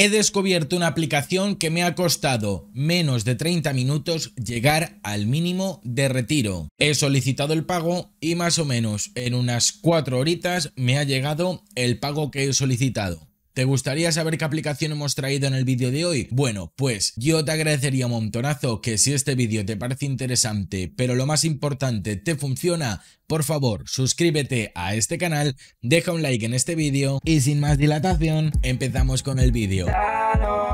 He descubierto una aplicación que me ha costado menos de 30 minutos llegar al mínimo de retiro. He solicitado el pago y más o menos en unas 4 horitas me ha llegado el pago que he solicitado. ¿Te gustaría saber qué aplicación hemos traído en el vídeo de hoy? Bueno, pues yo te agradecería un montonazo que si este vídeo te parece interesante, pero lo más importante, te funciona, por favor, suscríbete a este canal, deja un like en este vídeo y sin más dilatación, empezamos con el vídeo. Ah,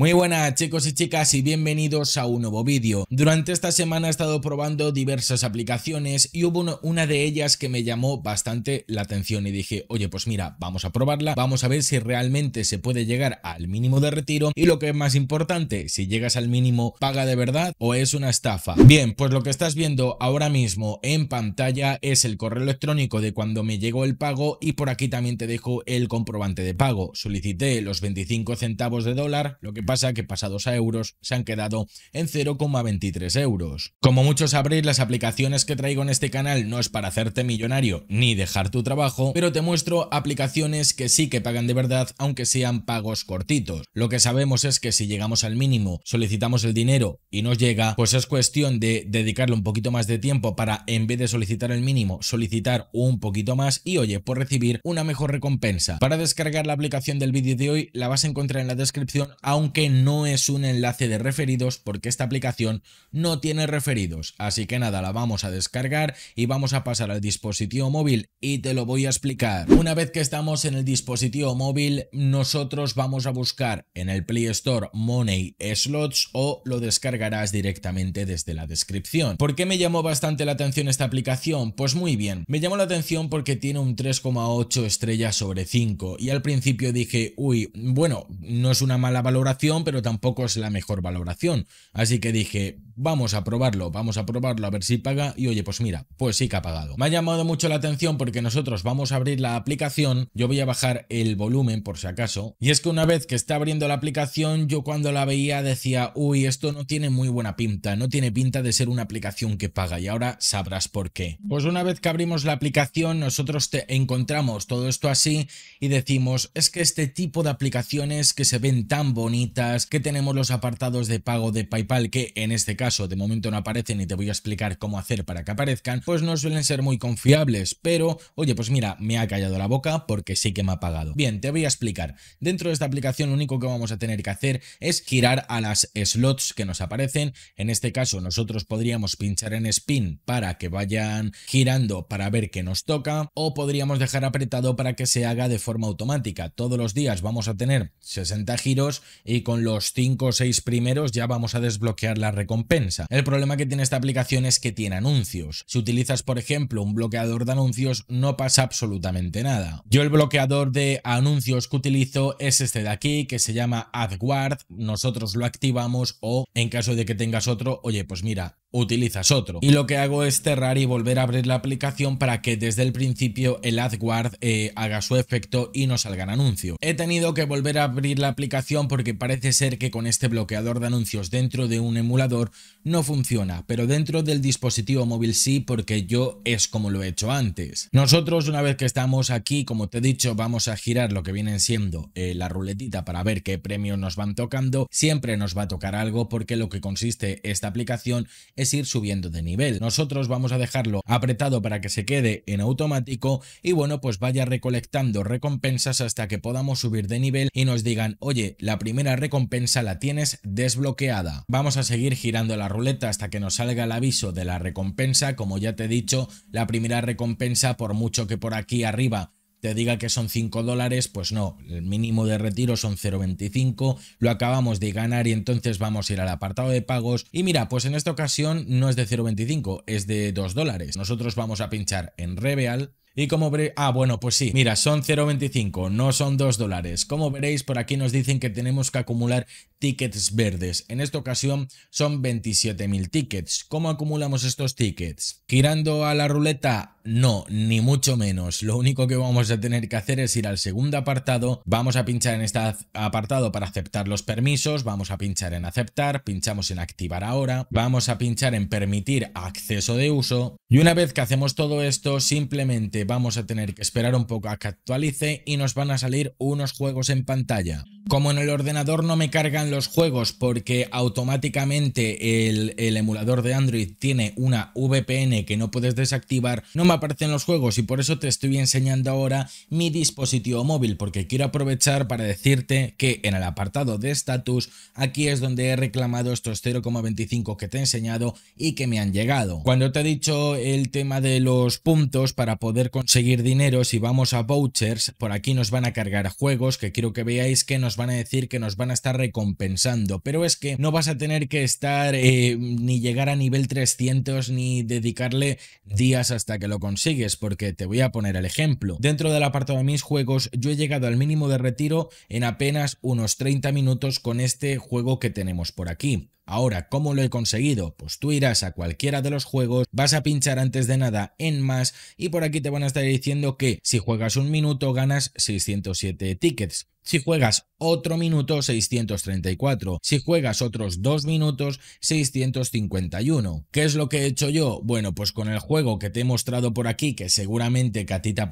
Muy buenas chicos y chicas y bienvenidos a un nuevo vídeo. Durante esta semana he estado probando diversas aplicaciones y hubo una de ellas que me llamó bastante la atención y dije, oye pues mira, vamos a probarla, vamos a ver si realmente se puede llegar al mínimo de retiro y lo que es más importante, si llegas al mínimo, ¿paga de verdad o es una estafa? Bien, pues lo que estás viendo ahora mismo en pantalla es el correo electrónico de cuando me llegó el pago y por aquí también te dejo el comprobante de pago. Solicité los 25 centavos de dólar, lo que pasa que pasados a euros se han quedado en 0,23 euros. Como muchos sabréis, las aplicaciones que traigo en este canal no es para hacerte millonario ni dejar tu trabajo, pero te muestro aplicaciones que sí que pagan de verdad aunque sean pagos cortitos. Lo que sabemos es que si llegamos al mínimo, solicitamos el dinero y nos llega, pues es cuestión de dedicarle un poquito más de tiempo para en vez de solicitar el mínimo, solicitar un poquito más y oye, por pues recibir una mejor recompensa. Para descargar la aplicación del vídeo de hoy la vas a encontrar en la descripción, aunque que no es un enlace de referidos porque esta aplicación no tiene referidos. Así que nada, la vamos a descargar y vamos a pasar al dispositivo móvil y te lo voy a explicar. Una vez que estamos en el dispositivo móvil, nosotros vamos a buscar en el Play Store Money Slots o lo descargarás directamente desde la descripción. ¿Por qué me llamó bastante la atención esta aplicación? Pues muy bien, me llamó la atención porque tiene un 3,8 estrellas sobre 5 y al principio dije, uy, bueno, no es una mala valoración pero tampoco es la mejor valoración. Así que dije, vamos a probarlo, vamos a probarlo a ver si paga y oye, pues mira, pues sí que ha pagado. Me ha llamado mucho la atención porque nosotros vamos a abrir la aplicación, yo voy a bajar el volumen por si acaso, y es que una vez que está abriendo la aplicación, yo cuando la veía decía, uy, esto no tiene muy buena pinta, no tiene pinta de ser una aplicación que paga y ahora sabrás por qué. Pues una vez que abrimos la aplicación, nosotros te encontramos todo esto así y decimos, es que este tipo de aplicaciones que se ven tan bonitas, que tenemos los apartados de pago de PayPal que en este caso de momento no aparecen y te voy a explicar cómo hacer para que aparezcan, pues no suelen ser muy confiables, pero oye, pues mira, me ha callado la boca porque sí que me ha pagado. Bien, te voy a explicar. Dentro de esta aplicación lo único que vamos a tener que hacer es girar a las slots que nos aparecen. En este caso nosotros podríamos pinchar en spin para que vayan girando para ver que nos toca o podríamos dejar apretado para que se haga de forma automática. Todos los días vamos a tener 60 giros y con los 5 o 6 primeros ya vamos a desbloquear la recompensa. El problema que tiene esta aplicación es que tiene anuncios. Si utilizas, por ejemplo, un bloqueador de anuncios, no pasa absolutamente nada. Yo el bloqueador de anuncios que utilizo es este de aquí, que se llama AdGuard. Nosotros lo activamos o, en caso de que tengas otro, oye, pues mira, utilizas otro. Y lo que hago es cerrar y volver a abrir la aplicación para que desde el principio el AdGuard eh, haga su efecto y no salgan anuncio. He tenido que volver a abrir la aplicación porque para parece ser que con este bloqueador de anuncios dentro de un emulador no funciona, pero dentro del dispositivo móvil sí porque yo es como lo he hecho antes. Nosotros una vez que estamos aquí, como te he dicho, vamos a girar lo que vienen siendo eh, la ruletita para ver qué premios nos van tocando. Siempre nos va a tocar algo porque lo que consiste esta aplicación es ir subiendo de nivel. Nosotros vamos a dejarlo apretado para que se quede en automático y bueno, pues vaya recolectando recompensas hasta que podamos subir de nivel y nos digan, oye, la primera recompensa la tienes desbloqueada. Vamos a seguir girando la ruleta hasta que nos salga el aviso de la recompensa. Como ya te he dicho, la primera recompensa, por mucho que por aquí arriba te diga que son 5 dólares, pues no, el mínimo de retiro son 0,25, lo acabamos de ganar y entonces vamos a ir al apartado de pagos y mira, pues en esta ocasión no es de 0,25, es de 2 dólares. Nosotros vamos a pinchar en Reveal y como veréis, ah, bueno, pues sí, mira, son 0.25, no son 2 dólares. Como veréis, por aquí nos dicen que tenemos que acumular tickets verdes. En esta ocasión son 27.000 tickets. ¿Cómo acumulamos estos tickets? ¿Girando a la ruleta? No, ni mucho menos. Lo único que vamos a tener que hacer es ir al segundo apartado. Vamos a pinchar en este apartado para aceptar los permisos. Vamos a pinchar en aceptar. Pinchamos en activar ahora. Vamos a pinchar en permitir acceso de uso. Y una vez que hacemos todo esto, simplemente vamos a tener que esperar un poco a que actualice y nos van a salir unos juegos en pantalla. Como en el ordenador no me cargan los juegos porque automáticamente el, emulador de Android tiene una VPN que no puedes desactivar, no me aparecen los juegos y por eso te estoy enseñando ahora mi dispositivo móvil porque quiero aprovechar para decirte que en el apartado de estatus aquí es donde he reclamado estos 0,25 que te he enseñado y que me han llegado. Cuando te he dicho el tema de los puntos para poder conseguir dinero, si vamos a vouchers, por aquí nos van a cargar juegos que quiero que veáis que nos van a decir que nos van a estar recompensando, pero es que no vas a tener que estar eh, ni llegar a nivel 300 ni dedicarle días hasta que lo consigues, porque te voy a poner el ejemplo. Dentro del apartado de mis juegos, yo he llegado al mínimo de retiro en apenas unos 30 minutos con este juego que tenemos por aquí. Ahora, ¿cómo lo he conseguido? Pues tú irás a cualquiera de los juegos, vas a pinchar antes de nada en más y por aquí te van a estar diciendo que si juegas un minuto ganas 607 tickets. Si juegas otro minuto, 634. Si juegas otros dos minutos, 651. ¿Qué es lo que he hecho yo? Bueno, pues con el juego que te he mostrado por aquí, que seguramente que a ti te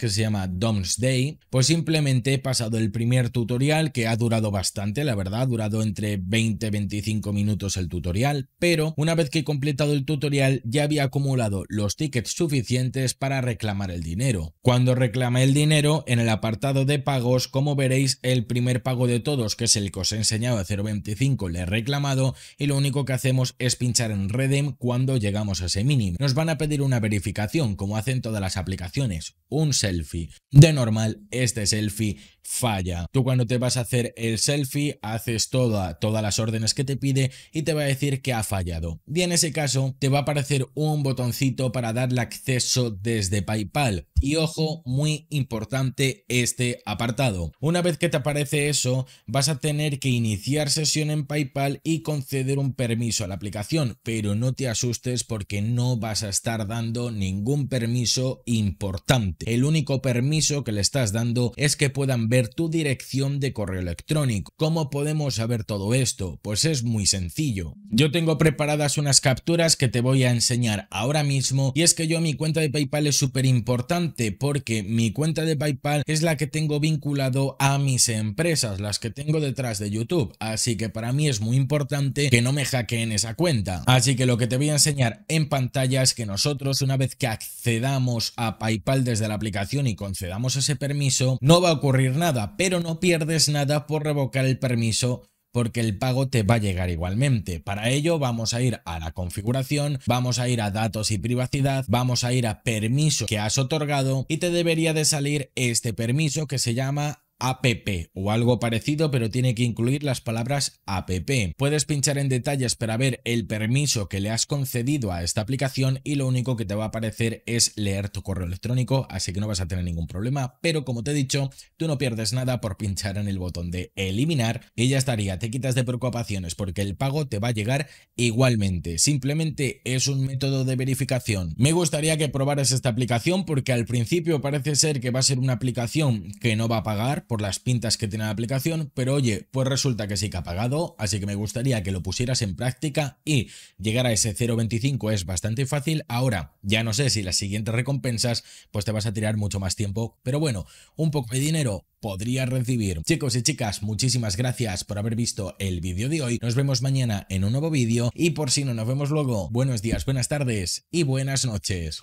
que se llama Dom's Day, pues simplemente he pasado el primer tutorial que ha durado bastante, la verdad, ha durado entre 20-25 minutos minutos el tutorial, pero una vez que he completado el tutorial ya había acumulado los tickets suficientes para reclamar el dinero. Cuando reclama el dinero, en el apartado de pagos, como veréis, el primer pago de todos, que es el que os he enseñado a 0.25, le he reclamado y lo único que hacemos es pinchar en Redem cuando llegamos a ese mínimo. Nos van a pedir una verificación, como hacen todas las aplicaciones, un selfie. De normal, este selfie falla. Tú cuando te vas a hacer el selfie, haces todas las órdenes que te pide y te va a decir que ha fallado. Y en ese caso, te va a aparecer un botoncito para darle acceso desde PayPal. Y ojo, muy importante este apartado. Una vez que te aparece eso, vas a tener que iniciar sesión en PayPal y conceder un permiso a la aplicación, pero no te asustes porque no vas a estar dando ningún permiso importante. El único permiso que le estás dando es que puedan tu dirección de correo electrónico. ¿Cómo podemos saber todo esto? Pues es muy sencillo. Yo tengo preparadas unas capturas que te voy a enseñar ahora mismo y es que yo mi cuenta de PayPal es súper importante porque mi cuenta de PayPal es la que tengo vinculado a mis empresas, las que tengo detrás de YouTube, así que para mí es muy importante que no me hackeen esa cuenta. Así que lo que te voy a enseñar en pantalla es que nosotros una vez que accedamos a PayPal desde la aplicación y concedamos ese permiso, no va a ocurrir nada pero no pierdes nada por revocar el permiso porque el pago te va a llegar igualmente. Para ello vamos a ir a la configuración, vamos a ir a datos y privacidad, vamos a ir a permiso que has otorgado y te debería de salir este permiso que se llama app o algo parecido, pero tiene que incluir las palabras app. Puedes pinchar en detalles para ver el permiso que le has concedido a esta aplicación y lo único que te va a aparecer es leer tu correo electrónico, así que no vas a tener ningún problema, pero como te he dicho, tú no pierdes nada por pinchar en el botón de eliminar y ya estaría, te quitas de preocupaciones porque el pago te va a llegar igualmente, simplemente es un método de verificación. Me gustaría que probaras esta aplicación porque al principio parece ser que va a ser una aplicación que no va a pagar, por las pintas que tiene la aplicación, pero oye, pues resulta que sí que ha pagado, así que me gustaría que lo pusieras en práctica y llegar a ese 0.25 es bastante fácil. Ahora, ya no sé si las siguientes recompensas, pues te vas a tirar mucho más tiempo, pero bueno, un poco de dinero podría recibir. Chicos y chicas, muchísimas gracias por haber visto el vídeo de hoy. Nos vemos mañana en un nuevo vídeo y por si no nos vemos luego, buenos días, buenas tardes y buenas noches.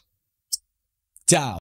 Chao.